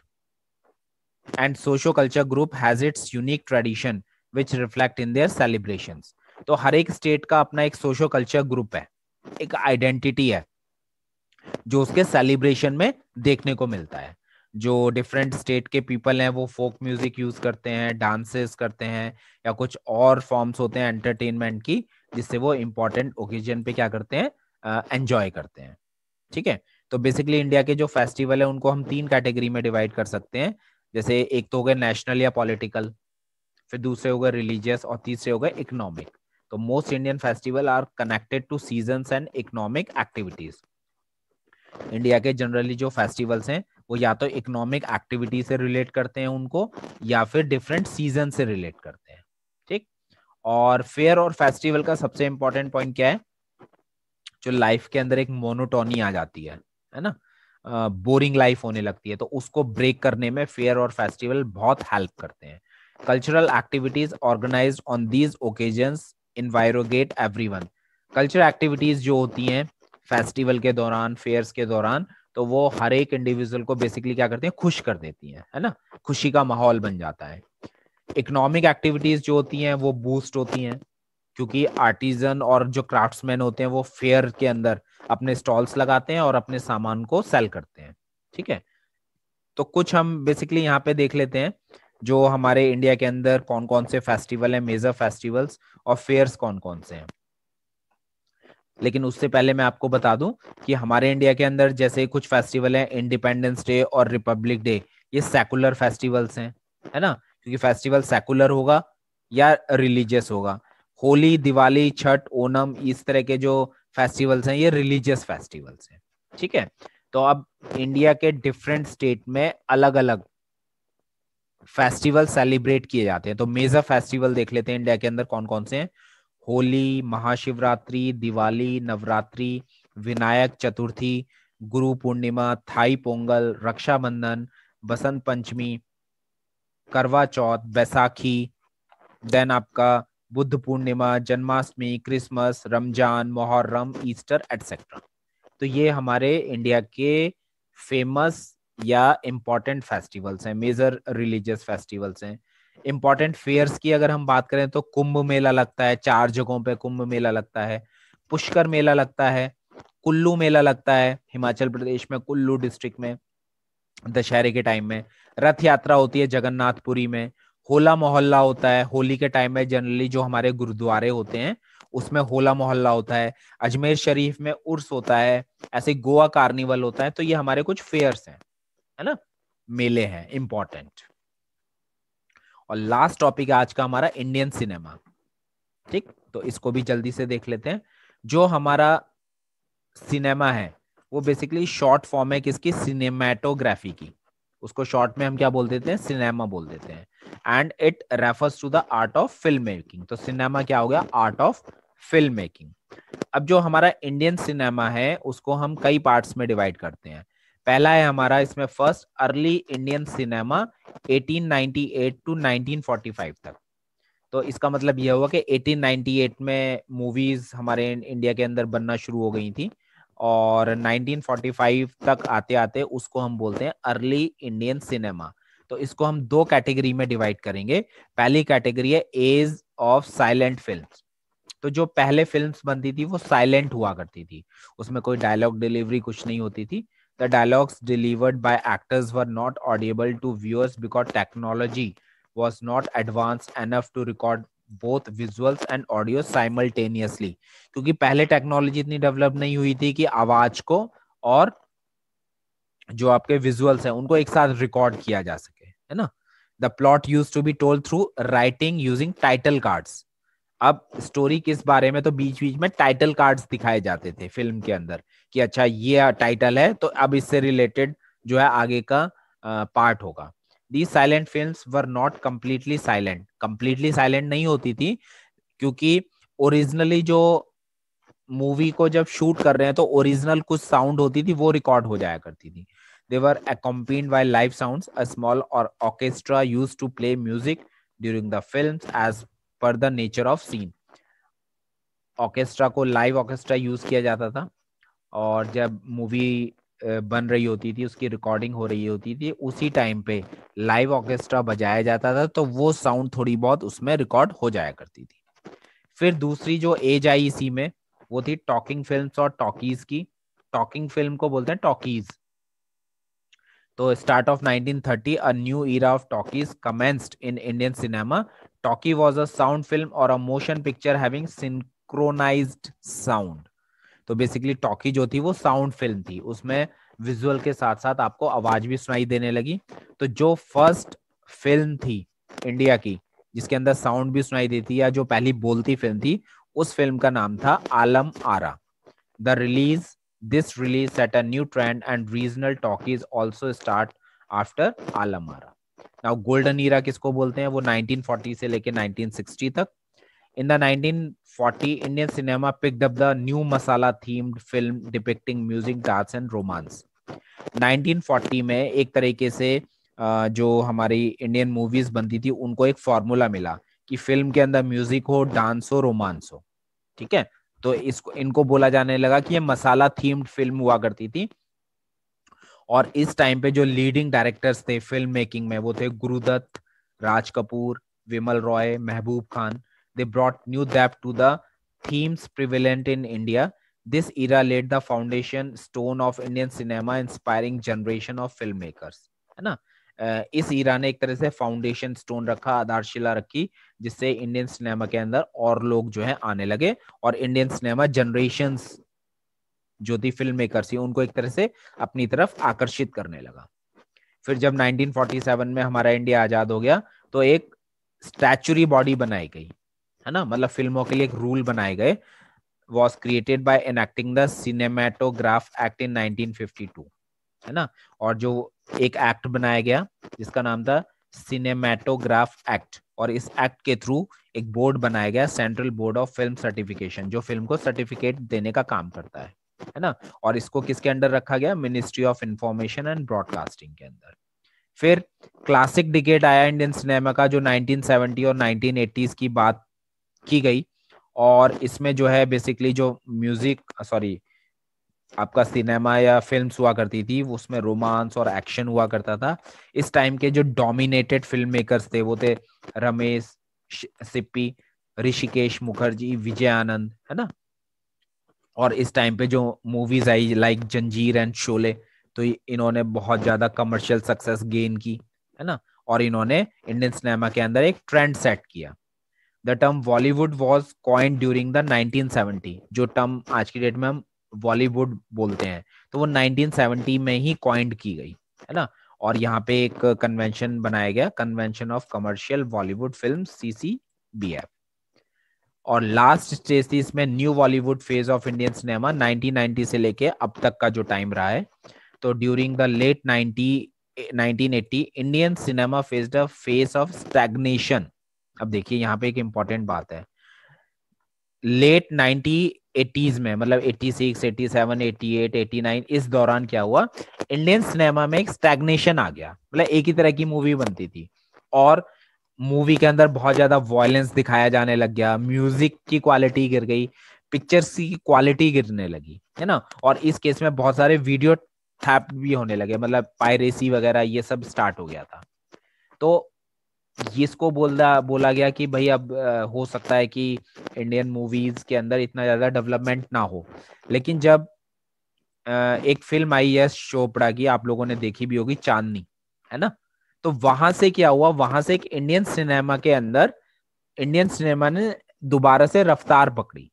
Speaker 1: and socio culture group has its unique tradition which reflect in their celebrations तो हर एक स्टेट का अपना एक सोशो कल्चर ग्रुप है एक आइडेंटिटी है जो उसके सेलिब्रेशन में देखने को मिलता है जो डिफरेंट स्टेट के पीपल हैं वो फोक म्यूजिक यूज करते हैं डांसेस करते हैं या कुछ और फॉर्म्स होते हैं एंटरटेनमेंट की जिससे वो इम्पोर्टेंट ओकेजन पे क्या करते हैं एंजॉय करते हैं ठीक है तो बेसिकली इंडिया के जो फेस्टिवल है उनको हम तीन कैटेगरी में डिवाइड कर सकते हैं जैसे एक तो हो गए नेशनल या पॉलिटिकल फिर दूसरे हो गए रिलीजियस और तीसरे हो गए इकोनॉमिक तो most Indian festival are connected to season and economic activities India के जनरली जो फेस्टिवल्स हैं वो या तो इकोनॉमिक एक्टिविटी से रिलेट करते हैं उनको या फिर डिफरेंट सीजन से रिलेट करते हैं ठीक और फेयर और फेस्टिवल का सबसे इंपॉर्टेंट पॉइंट क्या है जो लाइफ के अंदर एक मोनोटोनी आ जाती है है ना बोरिंग लाइफ होने लगती है तो उसको ब्रेक करने में फेयर और फेस्टिवल बहुत हेल्प करते हैं cultural activities organise on these occasion invigorate one culture activities जो होती हैं फेस्टिवल के दौरान फेयर्स के दौरान तो वो हर एक इंडिविजुअल को बेसिकली क्या करती हैं खुश कर देती हैं है ना खुशी का माहौल बन जाता है इकोनॉमिक एक्टिविटीज जो होती हैं वो बूस्ट होती हैं क्योंकि आर्टिजन और जो क्राफ्ट्समैन होते हैं वो फेयर के अंदर अपने स्टॉल्स लगाते हैं और अपने सामान को सेल करते हैं ठीक है तो कुछ हम बेसिकली यहाँ पे देख लेते हैं जो हमारे इंडिया के अंदर कौन कौन से फेस्टिवल है मेजर फेस्टिवल्स और फेयर्स कौन कौन से हैं लेकिन उससे पहले मैं आपको बता दूं कि हमारे इंडिया के अंदर जैसे कुछ फेस्टिवल हैं इंडिपेंडेंस डे और रिपब्लिक डे ये सेकुलर फेस्टिवल्स हैं है ना क्योंकि फेस्टिवल सेकुलर होगा या रिलीजियस होगा होली दिवाली छठ ओनम इस तरह के जो फेस्टिवल्स हैं ये रिलीजियस फेस्टिवल्स हैं ठीक है तो अब इंडिया के डिफरेंट स्टेट में अलग अलग फेस्टिवल सेलिब्रेट किए जाते हैं तो मेजर फेस्टिवल देख लेते हैं इंडिया के अंदर कौन कौन से हैं होली महाशिवरात्रि दिवाली नवरात्रि विनायक चतुर्थी गुरु पूर्णिमा थाई पोंगल रक्षाबंधन बसंत पंचमी करवा चौथ बैसाखी देन आपका Buddha Purnima Janmashtami Christmas Ramzan Muharram Easter etcetera तो ये हमारे इंडिया के फेमस या इम्पॉर्टेंट फेस्टिवल्स हैं मेजर रिलीजियस फेस्टिवल्स हैं इम्पॉर्टेंट फेयर्स की अगर हम बात करें तो कुंभ मेला लगता है चार जगहों पे कुंभ मेला लगता है पुष्कर मेला लगता है कुल्लू मेला लगता है हिमाचल प्रदेश में कुल्लू डिस्ट्रिक्ट में दशहरे के टाइम में रथ यात्रा होती है जगन्नाथपुरी में होला मोहल्ला होता है होली के टाइम में जनरली जो हमारे गुरुद्वारे होते हैं उसमें होला मोहल्ला होता है अजमेर शरीफ में उर्स होता है ऐसे गोवा कार्निवल होता है तो ये हमारे कुछ फेयर्स हैं है ना मेले हैं इंपॉर्टेंट और लास्ट टॉपिक आज का हमारा इंडियन सिनेमा ठीक तो इसको भी जल्दी से देख लेते हैं जो हमारा सिनेमा है वो बेसिकली शॉर्ट फॉर्म है किसकी सिनेमेटोग्राफी की उसको शॉर्ट में हम क्या बोल देते हैं सिनेमा बोल देते हैं and it refers to the art of film making तो सिनेमा क्या हो गया आर्ट ऑफ फिल्म मेकिंग अब जो हमारा इंडियन सिनेमा है उसको हम कई पार्ट्स में डिवाइड करते हैं पहला है हमारा इसमें first early Indian cinema 1898 to 1945 तक तो इसका मतलब यह हुआ कि 1898 में मूवीज हमारे इंडिया के अंदर बनना शुरू हो गई थी और 1945 तक आते आते उसको हम बोलते हैं अर्ली इंडियन सिनेमा तो इसको हम दो कैटेगरी में डिवाइड करेंगे पहली कैटेगरी है एज ऑफ साइलेंट फिल्म तो जो पहले फिल्म्स बनती थी वो साइलेंट हुआ करती थी उसमें कोई डायलॉग डिलीवरी कुछ नहीं होती थी The dialogues delivered by actors were not audible to viewers because technology was not advanced enough to record both visuals and audio simultaneously क्योंकि पहले टेक्नोलॉजी इतनी डेवलप नहीं हुई थी कि आवाज को और जो आपके विजुअल्स हैं उनको एक साथ रिकॉर्ड किया जा सके है ना the plot use to be told through writing using title cards अब स्टोरी किस बारे में तो बीच बीच में टाइटल कार्ड्स दिखाए जाते थे फिल्म के अंदर कि अच्छा ये टाइटल है तो अब इससे रिलेटेड जो है आगे का पार्ट होगा the silent film were not completely silent completely silent नहीं होती थी क्योंकि ओरिजिनली जो मूवी को जब शूट कर रहे हैं तो ओरिजिनल कुछ साउंड होती थी वो रिकॉर्ड हो जाया करती थी they were accompanied by live sound small और orchestra use to play music during the film as per the nature of scene orchestra को लाइव ऑर्केस्ट्रा यूज किया जाता था और जब मूवी बन रही होती थी उसकी रिकॉर्डिंग हो रही होती थी उसी टाइम पे लाइव ऑर्केस्ट्रा बजाया जाता था तो वो साउंड थोड़ी बहुत उसमें रिकॉर्ड हो जाया करती थी फिर दूसरी जो एज आई इसी में वो थी टॉकिंग फिल्म और टॉकीज की टॉकिंग फिल्म को बोलते हैं टॉकीज तो start of 1930 a new era of talkies commenced in Indian cinema talkie was a sound film और a motion picture having synchronised sound तो बेसिकली टॉकी जो थी वो साउंड फिल्म थी उसमें विजुअल के साथ साथ आपको आवाज भी सुनाई देने लगी तो जो फर्स्ट फिल्म थी इंडिया की जिसके अंदर साउंड भी सुनाई देती या जो पहली बोलती फिल्म थी उस फिल्म का नाम था Alam Ara the release this release set a new trend and regional talkies also start after Alam Ara now golden era किसको बोलते हैं वो 1940 से लेके 1960 तक In the 1940, Indian cinema picked up the new masala themed film depicting music, dance and romance. 1940 में एक तरीके से जो हमारी इंडियन मूवीज बनती थी उनको एक फॉर्मूला मिला कि फिल्म के अंदर म्यूजिक हो डांस हो रोमांस हो ठीक है तो इसको इनको बोला जाने लगा कि ये मसाला थीम्ड फिल्म हुआ करती थी और इस टाइम पे जो लीडिंग डायरेक्टर्स थे फिल्म मेकिंग में वो थे गुरुदत्त राज कपूर विमल रॉय महबूब Khan They brought new depth to the themes prevalent in India. This era laid the foundation stone of Indian cinema, inspiring generation of filmmakers. hai na Uh, इस ईरा ने एक तरह से फाउंडेशन स्टोन रखा आधारशिला रखी जिससे इंडियन सिनेमा के अंदर और लोग जो है आने लगे और इंडियन सिनेमा जनरेशन जो थी फिल्म मेकर्स उनको एक तरह से अपनी तरफ आकर्षित करने लगा फिर जब 1947 में हमारा इंडिया आजाद हो गया तो एक स्टैचुरी बॉडी बनाई गई है ना मतलब फिल्मों के लिए एक रूल बनाए गए was created by enacting the cinematograph act in 1952 है ना और जो एक एक्ट बनाया गया जिसका नाम था सिनेमाटोग्राफ एक्ट और इस एक्ट के थ्रू एक बोर्ड बनाया गया central board of film certification जो फिल्म को सर्टिफिकेट देने का काम करता है है ना और इसको किसके अंडर रखा गया ministry of information and broadcasting के अंदर फिर क्लासिक डिकेट आया इंडियन सिनेमा का जो 1970 और 1980s की बात की गई और इसमें जो है बेसिकली जो म्यूजिक सॉरी आपका सिनेमा या फिल्म हुआ करती थी उसमें रोमांस और एक्शन हुआ करता था इस टाइम के जो डोमिनेटेड फिल्म मेकर्स थे वो थे रमेश सिप्पी ऋषिकेश मुखर्जी विजय आनंद है ना और इस टाइम पे जो मूवीज आई लाइक जंजीर एंड शोले तो इन्होंने बहुत ज्यादा कमर्शियल सक्सेस गेन की है ना और इन्होंने इंडियन सिनेमा के अंदर एक ट्रेंड सेट किया the term Bollywood was coin during the 1970 जो टर्म आज की डेट में हम बॉलीवुड बोलते हैं तो वो 1970 में ही कॉइंड की गई है ना और यहाँ पे एक कन्वेंशन बनाया गया convention of commercial Bollywood film C C B F और लास्ट स्टेज थी इसमें new Bollywood phase of Indian cinema 1990 से लेके अब तक का जो टाइम रहा है तो during the late 90 1980 Indian cinema phase the phase of stagnation अब देखिए यहाँ पे एक इम्पोर्टेंट बात है लेट नाइनटी एटीज में मतलब eighty six eighty seven eighty eight eighty nine इस दौरान क्या हुआ इंडियन सिनेमा में एक स्टैग्नेशन आ गया मतलब एक ही तरह की मूवी बनती थी और मूवी के अंदर बहुत ज्यादा वॉयलेंस दिखाया जाने लग गया म्यूजिक की क्वालिटी गिर गई पिक्चर्स की क्वालिटी गिरने लगी है ना और इस केस में बहुत सारे वीडियो थैप भी होने लगे मतलब पायरेसी वगैरह ये सब स्टार्ट हो गया था तो इसको बोला बोला गया कि भाई अब हो सकता है कि इंडियन मूवीज के अंदर इतना ज्यादा डेवलपमेंट ना हो लेकिन जब एक फिल्म आई है चोपड़ा की आप लोगों ने देखी भी होगी चांदनी है ना तो वहां से क्या हुआ वहां से एक इंडियन सिनेमा के अंदर इंडियन सिनेमा ने दोबारा से रफ्तार पकड़ी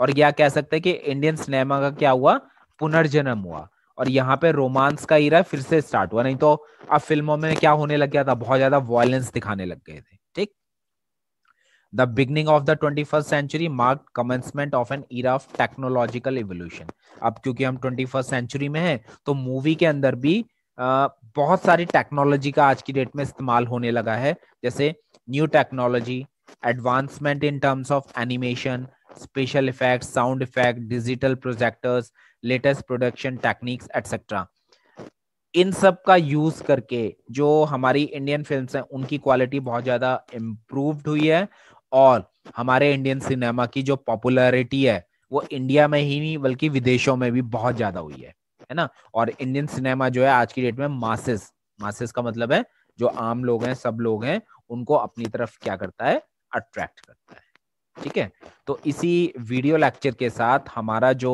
Speaker 1: और क्या कह सकते हैं कि इंडियन सिनेमा का क्या हुआ पुनर्जन्म हुआ और यहाँ पे रोमांस का ईरा फिर से स्टार्ट हुआ नहीं तो अब फिल्मों में क्या होने लग गया था बहुत ज्यादा वॉयलेंस दिखाने लग गए थे ठीक the beginning of the twenty first century mark commencement of an era of technological evolution अब क्योंकि हम ट्वेंटी फर्स्ट सेंचुरी में हैं तो मूवी के अंदर भी आ, बहुत सारी टेक्नोलॉजी का आज की डेट में इस्तेमाल होने लगा है जैसे new technology advancement in terms of animation special effect sound effect digital projectors latest production techniques etcetera इन सब का यूज करके जो हमारी इंडियन फिल्म्स हैं उनकी क्वालिटी बहुत ज्यादा इम्प्रूव्ड हुई है और हमारे इंडियन सिनेमा की जो पॉपुलैरिटी है वो इंडिया में ही नहीं बल्कि विदेशों में भी बहुत ज्यादा हुई है है ना और इंडियन सिनेमा जो है आज की डेट में मासेस मासेस का मतलब है जो आम लोग हैं सब लोग हैं उनको अपनी तरफ क्या करता है अट्रैक्ट करता है ठीक है तो इसी वीडियो लेक्चर के साथ हमारा जो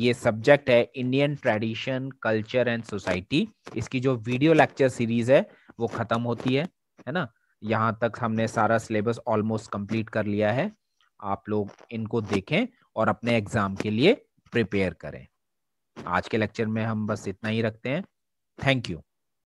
Speaker 1: ये सब्जेक्ट है Indian tradition culture and society इसकी जो वीडियो लेक्चर सीरीज है वो खत्म होती है है ना यहाँ तक हमने सारा सिलेबस ऑलमोस्ट कंप्लीट कर लिया है आप लोग इनको देखें और अपने एग्जाम के लिए प्रिपेयर करें आज के लेक्चर में हम बस इतना ही रखते हैं थैंक यू